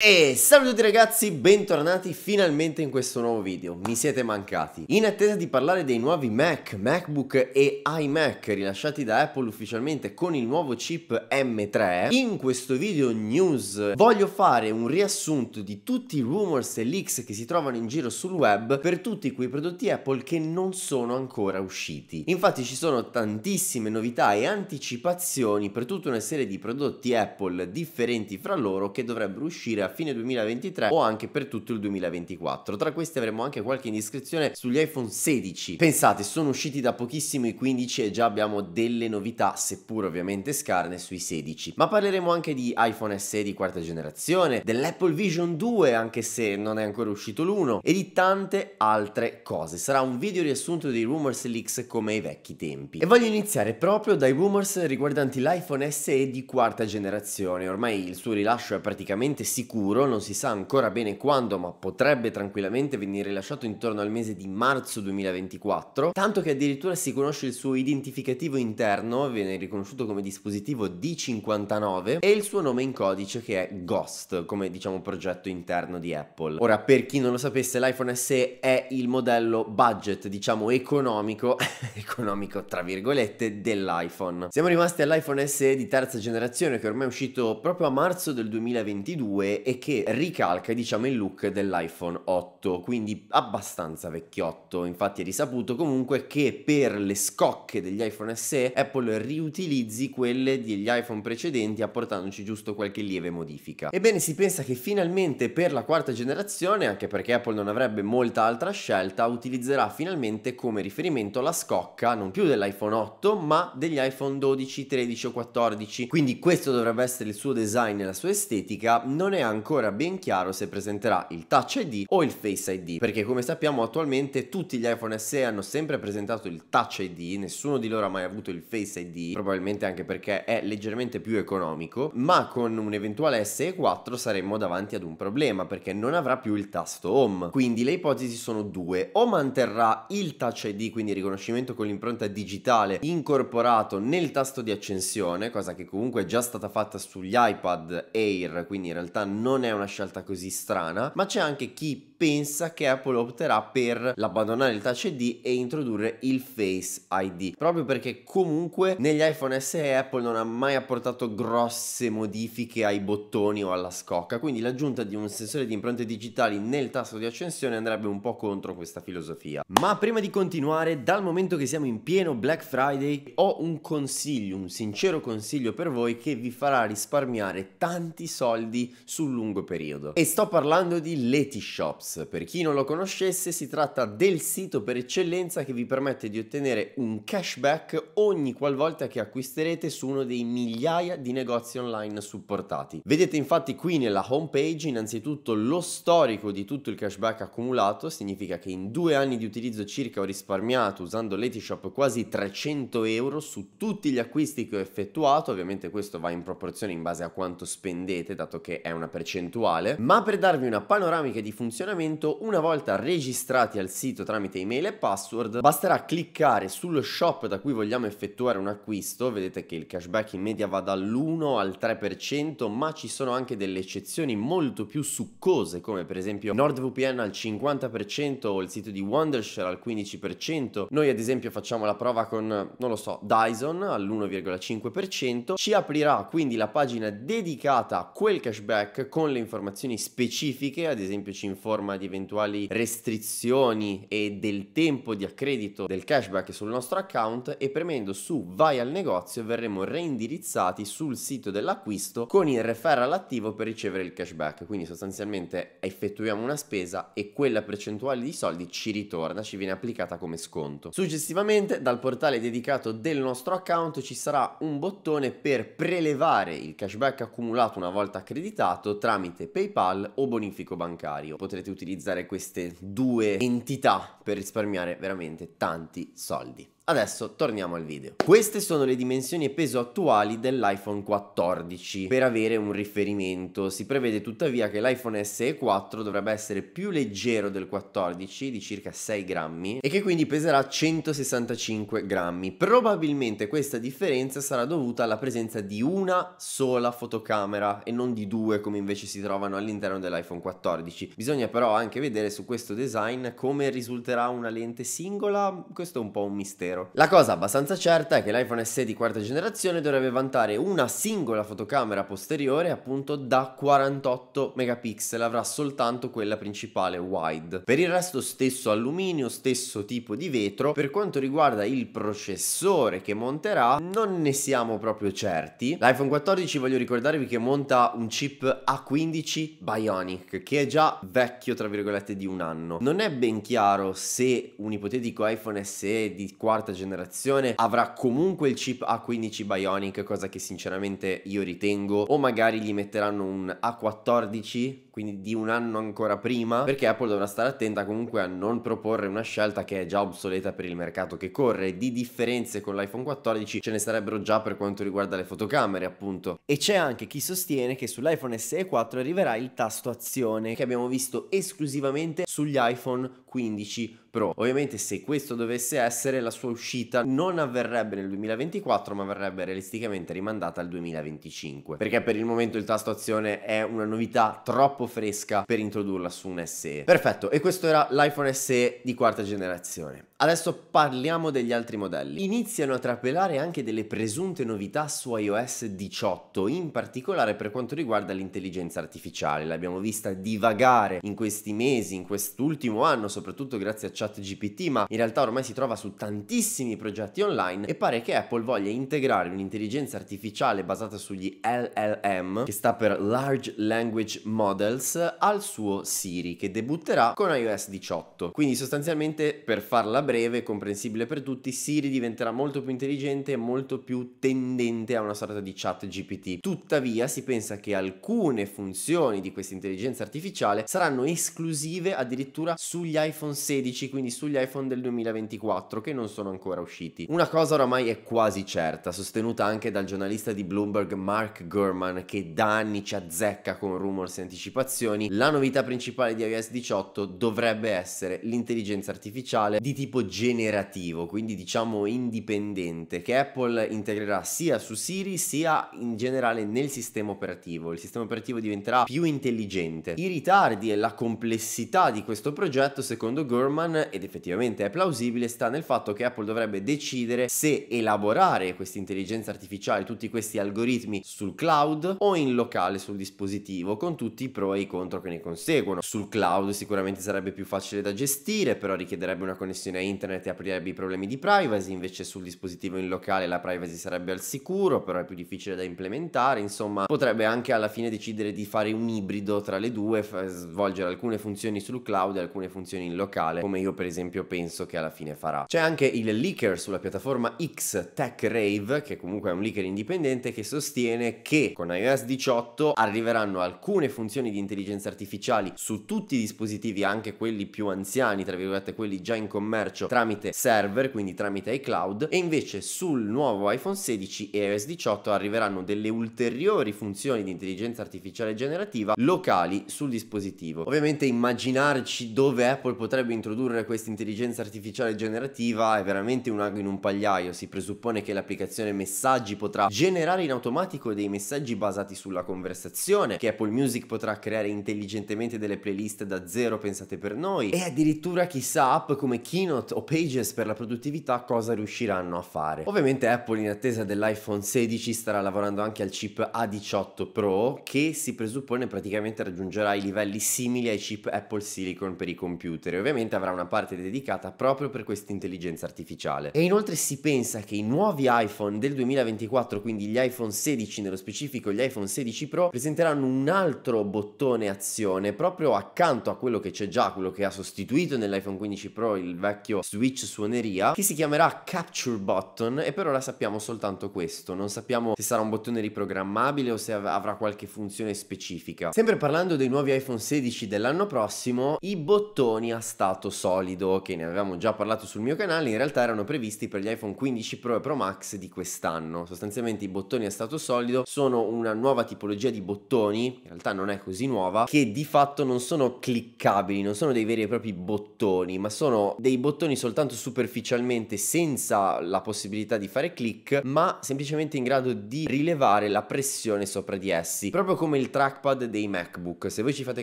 E salve a tutti ragazzi, bentornati finalmente in questo nuovo video, mi siete mancati. In attesa di parlare dei nuovi Mac, MacBook e iMac rilasciati da Apple ufficialmente con il nuovo chip M3, in questo video news voglio fare un riassunto di tutti i rumors e leaks che si trovano in giro sul web per tutti quei prodotti Apple che non sono ancora usciti. Infatti ci sono tantissime novità e anticipazioni per tutta una serie di prodotti Apple differenti fra loro che dovrebbero uscire a fine 2023 o anche per tutto il 2024. Tra queste avremo anche qualche indiscrezione sugli iPhone 16. Pensate, sono usciti da pochissimo i 15 e già abbiamo delle novità, seppur ovviamente scarne, sui 16. Ma parleremo anche di iPhone SE di quarta generazione, dell'Apple Vision 2, anche se non è ancora uscito l'uno, e di tante altre cose. Sarà un video riassunto dei rumors leaks come ai vecchi tempi. E voglio iniziare proprio dai rumors riguardanti l'iPhone SE di quarta generazione. Ormai il suo rilascio è praticamente sicuro sicuro, non si sa ancora bene quando, ma potrebbe tranquillamente venire rilasciato intorno al mese di marzo 2024, tanto che addirittura si conosce il suo identificativo interno, viene riconosciuto come dispositivo D59 e il suo nome in codice che è Ghost, come diciamo progetto interno di Apple. Ora, per chi non lo sapesse, l'iPhone SE è il modello budget, diciamo economico, economico tra virgolette, dell'iPhone. Siamo rimasti all'iPhone SE di terza generazione che ormai è uscito proprio a marzo del 2022 e che ricalca, diciamo, il look dell'iPhone 8, quindi abbastanza vecchiotto. Infatti è risaputo comunque che per le scocche degli iPhone SE Apple riutilizzi quelle degli iPhone precedenti apportandoci giusto qualche lieve modifica. Ebbene, si pensa che finalmente per la quarta generazione, anche perché Apple non avrebbe molta altra scelta, utilizzerà finalmente come riferimento la scocca non più dell'iPhone 8, ma degli iPhone 12, 13 o 14. Quindi questo dovrebbe essere il suo design e la sua estetica, non è anche ancora ben chiaro se presenterà il Touch ID o il Face ID, perché come sappiamo attualmente tutti gli iPhone SE hanno sempre presentato il Touch ID, nessuno di loro ha mai avuto il Face ID, probabilmente anche perché è leggermente più economico, ma con un eventuale SE4 saremmo davanti ad un problema, perché non avrà più il tasto Home. Quindi le ipotesi sono due, o manterrà il Touch ID, quindi riconoscimento con l'impronta digitale incorporato nel tasto di accensione, cosa che comunque è già stata fatta sugli iPad Air, quindi in realtà non non è una scelta così strana, ma c'è anche chi pensa che Apple opterà per l'abbandonare il Touch ID e introdurre il Face ID, proprio perché comunque negli iPhone SE Apple non ha mai apportato grosse modifiche ai bottoni o alla scocca, quindi l'aggiunta di un sensore di impronte digitali nel tasto di accensione andrebbe un po' contro questa filosofia. Ma prima di continuare, dal momento che siamo in pieno Black Friday, ho un consiglio, un sincero consiglio per voi che vi farà risparmiare tanti soldi sul sul lungo periodo. E sto parlando di Letyshops. Per chi non lo conoscesse, si tratta del sito per eccellenza che vi permette di ottenere un cashback ogni qualvolta che acquisterete su uno dei migliaia di negozi online supportati. Vedete infatti qui nella home page innanzitutto lo storico di tutto il cashback accumulato, significa che in due anni di utilizzo circa ho risparmiato usando Letishop quasi 300 euro su tutti gli acquisti che ho effettuato, ovviamente questo va in proporzione in base a quanto spendete, dato che è una persona percentuale, ma per darvi una panoramica di funzionamento, una volta registrati al sito tramite email e password, basterà cliccare sullo shop da cui vogliamo effettuare un acquisto, vedete che il cashback in media va dall'1 al 3%, ma ci sono anche delle eccezioni molto più succose, come per esempio NordVPN al 50% o il sito di Wondershare al 15%. Noi ad esempio facciamo la prova con, non lo so, Dyson all'1,5%, ci aprirà quindi la pagina dedicata a quel cashback con le informazioni specifiche, ad esempio ci informa di eventuali restrizioni e del tempo di accredito del cashback sul nostro account e premendo su vai al negozio verremo reindirizzati sul sito dell'acquisto con il referral attivo per ricevere il cashback, quindi sostanzialmente effettuiamo una spesa e quella percentuale di soldi ci ritorna, ci viene applicata come sconto. Successivamente dal portale dedicato del nostro account ci sarà un bottone per prelevare il cashback accumulato una volta accreditato tramite PayPal o bonifico bancario. Potrete utilizzare queste due entità per risparmiare veramente tanti soldi. Adesso torniamo al video. Queste sono le dimensioni e peso attuali dell'iPhone 14. Per avere un riferimento si prevede tuttavia che l'iPhone SE 4 dovrebbe essere più leggero del 14 di circa 6 grammi e che quindi peserà 165 grammi. Probabilmente questa differenza sarà dovuta alla presenza di una sola fotocamera e non di due come invece si trovano all'interno dell'iPhone 14. Bisogna però anche vedere su questo design come risulterà una lente singola, questo è un po' un mistero nero. La cosa abbastanza certa è che l'iPhone SE di quarta generazione dovrebbe vantare una singola fotocamera posteriore appunto da 48 megapixel, avrà soltanto quella principale wide. Per il resto stesso alluminio, stesso tipo di vetro, per quanto riguarda il processore che monterà non ne siamo proprio certi. L'iPhone 14 voglio ricordarvi che monta un chip A15 Bionic che è già vecchio tra virgolette di un anno. Non è ben chiaro se un ipotetico iPhone SE di quarta quarta generazione avrà comunque il chip A15 Bionic, cosa che sinceramente io ritengo, o magari gli metteranno un A14 quindi di un anno ancora prima, perché Apple dovrà stare attenta comunque a non proporre una scelta che è già obsoleta per il mercato che corre. Di differenze con l'iPhone 14 ce ne sarebbero già per quanto riguarda le fotocamere, appunto. E c'è anche chi sostiene che sull'iPhone SE 4 arriverà il tasto azione, che abbiamo visto esclusivamente sugli iPhone 15 Pro. Ovviamente se questo dovesse essere la sua uscita non avverrebbe nel 2024 ma verrebbe realisticamente rimandata al 2025 perché per il momento il tasto azione è una novità troppo fresca per introdurla su un SE. Perfetto e questo era l'iPhone SE di quarta generazione. Adesso parliamo degli altri modelli. Iniziano a trapelare anche delle presunte novità su iOS 18 in particolare per quanto riguarda l'intelligenza artificiale. L'abbiamo vista divagare in questi mesi, in questi quest'ultimo anno, soprattutto grazie a ChatGPT, ma in realtà ormai si trova su tantissimi progetti online e pare che Apple voglia integrare un'intelligenza artificiale basata sugli LLM, che sta per Large Language Models, al suo Siri, che debutterà con iOS 18. Quindi sostanzialmente, per farla breve e comprensibile per tutti, Siri diventerà molto più intelligente e molto più tendente a una sorta di ChatGPT. Tuttavia si pensa che alcune funzioni di questa intelligenza artificiale saranno esclusive addirittura addirittura sugli iPhone 16, quindi sugli iPhone del 2024 che non sono ancora usciti. Una cosa oramai è quasi certa, sostenuta anche dal giornalista di Bloomberg Mark Gurman che da anni ci azzecca con rumors e anticipazioni, la novità principale di iOS 18 dovrebbe essere l'intelligenza artificiale di tipo generativo, quindi diciamo indipendente, che Apple integrerà sia su Siri sia in generale nel sistema operativo. Il sistema operativo diventerà più intelligente. I ritardi e la complessità di di questo progetto, secondo Gurman, ed effettivamente è plausibile, sta nel fatto che Apple dovrebbe decidere se elaborare questa intelligenza artificiale, tutti questi algoritmi sul cloud o in locale sul dispositivo, con tutti i pro e i contro che ne conseguono. Sul cloud sicuramente sarebbe più facile da gestire, però richiederebbe una connessione a internet e aprirebbe i problemi di privacy, invece sul dispositivo in locale la privacy sarebbe al sicuro, però è più difficile da implementare, insomma potrebbe anche alla fine decidere di fare un ibrido tra le due, svolgere alcune funzioni sul cloud cloud e alcune funzioni in locale, come io per esempio penso che alla fine farà. C'è anche il leaker sulla piattaforma X Tech Rave, che comunque è un leaker indipendente, che sostiene che con iOS 18 arriveranno alcune funzioni di intelligenza artificiale su tutti i dispositivi, anche quelli più anziani, tra virgolette quelli già in commercio, tramite server, quindi tramite iCloud, e invece sul nuovo iPhone 16 e iOS 18 arriveranno delle ulteriori funzioni di intelligenza artificiale generativa locali sul dispositivo. Ovviamente immaginare pensarci dove Apple potrebbe introdurre questa intelligenza artificiale generativa è veramente un ago in un pagliaio. Si presuppone che l'applicazione Messaggi potrà generare in automatico dei messaggi basati sulla conversazione, che Apple Music potrà creare intelligentemente delle playlist da zero pensate per noi e addirittura chissà app come Keynote o Pages per la produttività cosa riusciranno a fare. Ovviamente Apple in attesa dell'iPhone 16 starà lavorando anche al chip A18 Pro che si presuppone praticamente raggiungerà i livelli simili ai chip Apple Silicon Silicon per i computer e ovviamente avrà una parte dedicata proprio per questa intelligenza artificiale. E inoltre si pensa che i nuovi iPhone del 2024, quindi gli iPhone 16 nello specifico gli iPhone 16 Pro, presenteranno un altro bottone azione proprio accanto a quello che c'è già, quello che ha sostituito nell'iPhone 15 Pro il vecchio switch suoneria, che si chiamerà Capture Button e per ora sappiamo soltanto questo, non sappiamo se sarà un bottone riprogrammabile o se av avrà qualche funzione specifica. Sempre parlando dei nuovi iPhone 16 dell'anno prossimo, i bottoni a stato solido che ne avevamo già parlato sul mio canale in realtà erano previsti per gli iPhone 15 Pro e Pro Max di quest'anno sostanzialmente i bottoni a stato solido sono una nuova tipologia di bottoni in realtà non è così nuova che di fatto non sono cliccabili non sono dei veri e propri bottoni ma sono dei bottoni soltanto superficialmente senza la possibilità di fare click ma semplicemente in grado di rilevare la pressione sopra di essi proprio come il trackpad dei MacBook se voi ci fate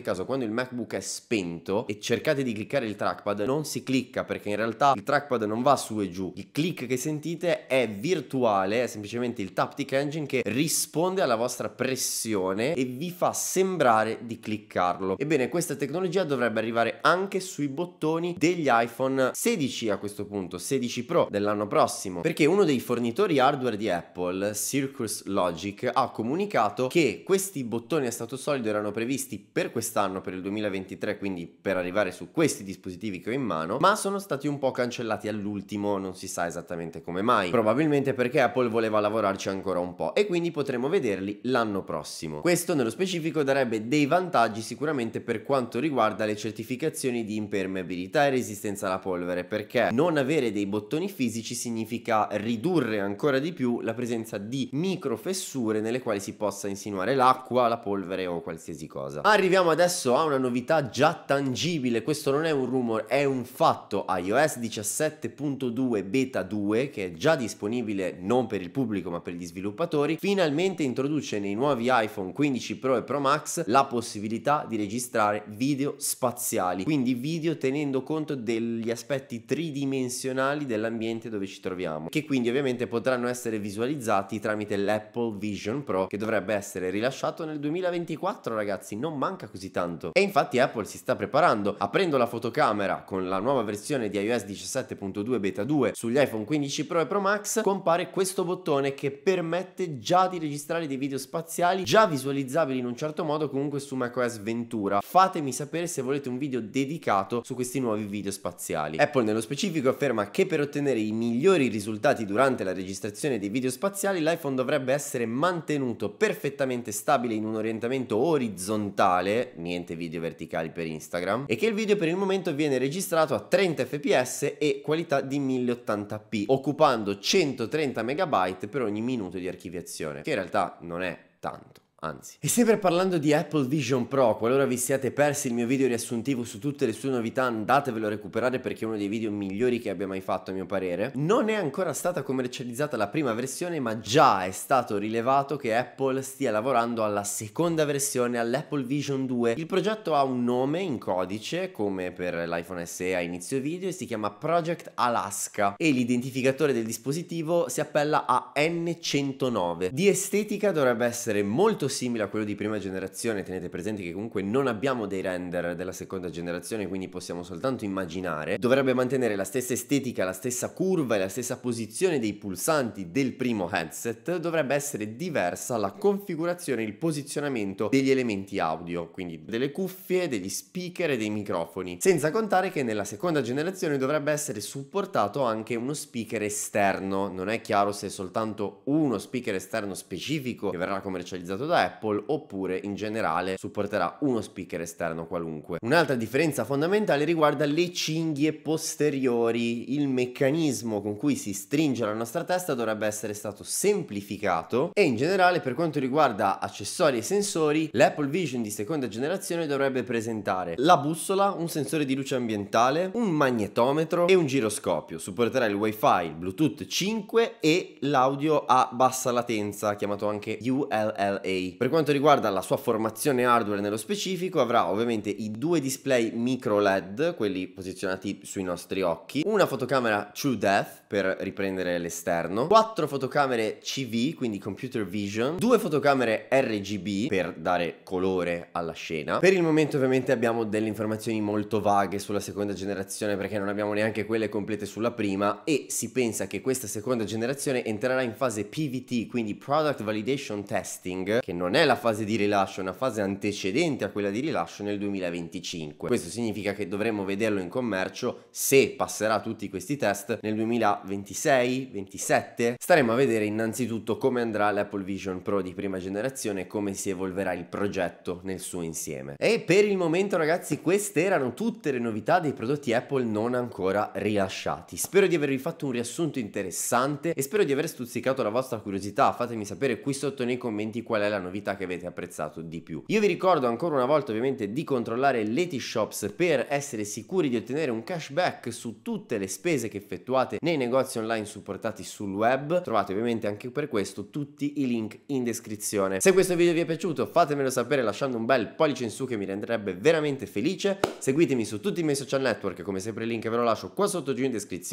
caso quando il MacBook è spento dritto e cercate di cliccare il trackpad, non si clicca perché in realtà il trackpad non va su e giù. Il click che sentite è virtuale, è semplicemente il Taptic Engine che risponde alla vostra pressione e vi fa sembrare di cliccarlo. Ebbene, questa tecnologia dovrebbe arrivare anche sui bottoni degli iPhone 16 a questo punto, 16 Pro dell'anno prossimo, perché uno dei fornitori hardware di Apple, Circus Logic, ha comunicato che questi bottoni a stato solido erano previsti per quest'anno, per il 2023, quindi per arrivare su questi dispositivi che ho in mano, ma sono stati un po' cancellati all'ultimo, non si sa esattamente come mai. Probabilmente perché Apple voleva lavorarci ancora un po' e quindi potremo vederli l'anno prossimo. Questo nello specifico darebbe dei vantaggi sicuramente per quanto riguarda le certificazioni di impermeabilità e resistenza alla polvere, perché non avere dei bottoni fisici significa ridurre ancora di più la presenza di microfessure nelle quali si possa insinuare l'acqua, la polvere o qualsiasi cosa. Arriviamo adesso a una novità già tantissima tangibile, questo non è un rumor, è un fatto. iOS 17.2 beta 2, che è già disponibile non per il pubblico ma per gli sviluppatori, finalmente introduce nei nuovi iPhone 15 Pro e Pro Max la possibilità di registrare video spaziali, quindi video tenendo conto degli aspetti tridimensionali dell'ambiente dove ci troviamo, che quindi ovviamente potranno essere visualizzati tramite l'Apple Vision Pro che dovrebbe essere rilasciato nel 2024, ragazzi, non manca così tanto. E infatti Apple si sta preparando preparando, aprendo la fotocamera con la nuova versione di iOS 17.2 Beta 2 sugli iPhone 15 Pro e Pro Max, compare questo bottone che permette già di registrare dei video spaziali già visualizzabili in un certo modo comunque su macOS Ventura. Fatemi sapere se volete un video dedicato su questi nuovi video spaziali. Apple nello specifico afferma che per ottenere i migliori risultati durante la registrazione dei video spaziali l'iPhone dovrebbe essere mantenuto perfettamente stabile in un orientamento orizzontale, niente video verticali per Instagram Instagram e che il video per il momento viene registrato a 30 fps e qualità di 1080p, occupando 130 MB per ogni minuto di archiviazione, che in realtà non è tanto anzi. E sempre parlando di Apple Vision Pro, qualora vi siate persi il mio video riassuntivo su tutte le sue novità, andatevelo a recuperare perché è uno dei video migliori che abbia mai fatto a mio parere. Non è ancora stata commercializzata la prima versione, ma già è stato rilevato che Apple stia lavorando alla seconda versione, all'Apple Vision 2. Il progetto ha un nome in codice, come per l'iPhone SE a inizio video, e si chiama Project Alaska e l'identificatore del dispositivo si appella a N109. Di estetica dovrebbe essere molto molto simile a quello di prima generazione, tenete presente che comunque non abbiamo dei render della seconda generazione, quindi possiamo soltanto immaginare, dovrebbe mantenere la stessa estetica, la stessa curva e la stessa posizione dei pulsanti del primo headset, dovrebbe essere diversa la configurazione il posizionamento degli elementi audio, quindi delle cuffie, degli speaker e dei microfoni, senza contare che nella seconda generazione dovrebbe essere supportato anche uno speaker esterno, non è chiaro se è soltanto uno speaker esterno specifico che verrà commercializzato da da Apple oppure in generale supporterà uno speaker esterno qualunque. Un'altra differenza fondamentale riguarda le cinghie posteriori, il meccanismo con cui si stringe la nostra testa dovrebbe essere stato semplificato e in generale per quanto riguarda accessori e sensori l'Apple Vision di seconda generazione dovrebbe presentare la bussola, un sensore di luce ambientale, un magnetometro e un giroscopio, supporterà il wifi, il bluetooth 5 e l'audio a bassa latenza chiamato anche ULLA per quanto riguarda la sua formazione hardware nello specifico avrà ovviamente i due display micro LED, quelli posizionati sui nostri occhi, una fotocamera True Death per riprendere l'esterno, quattro fotocamere CV, quindi computer vision, due fotocamere RGB per dare colore alla scena. Per il momento ovviamente abbiamo delle informazioni molto vaghe sulla seconda generazione perché non abbiamo neanche quelle complete sulla prima e si pensa che questa seconda generazione entrerà in fase PVT, quindi Product Validation Testing, che non è la fase di rilascio, è una fase antecedente a quella di rilascio nel 2025. Questo significa che dovremo vederlo in commercio se passerà tutti questi test nel 2026, 27. Staremo a vedere innanzitutto come andrà l'Apple Vision Pro di prima generazione e come si evolverà il progetto nel suo insieme. E per il momento ragazzi queste erano tutte le novità dei prodotti Apple non ancora rilasciati. Spero di avervi fatto un riassunto interessante e spero di aver stuzzicato la vostra curiosità. Fatemi sapere qui sotto nei commenti qual è la novità che avete apprezzato di più. Io vi ricordo ancora una volta ovviamente di controllare l'Etishops per essere sicuri di ottenere un cashback su tutte le spese che effettuate nei negozi online supportati sul web. Trovate ovviamente anche per questo tutti i link in descrizione. Se questo video vi è piaciuto fatemelo sapere lasciando un bel pollice in su che mi renderebbe veramente felice. Seguitemi su tutti i miei social network, come sempre il link ve lo lascio qua sotto giù in descrizione.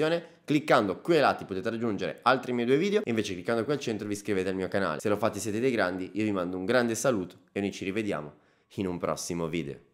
Cliccando qui ai lati potete raggiungere altri miei due video, invece cliccando qui al centro vi iscrivete al mio canale. Se lo fate siete dei grandi, io vi mando mando un grande saluto e noi ci rivediamo in un prossimo video.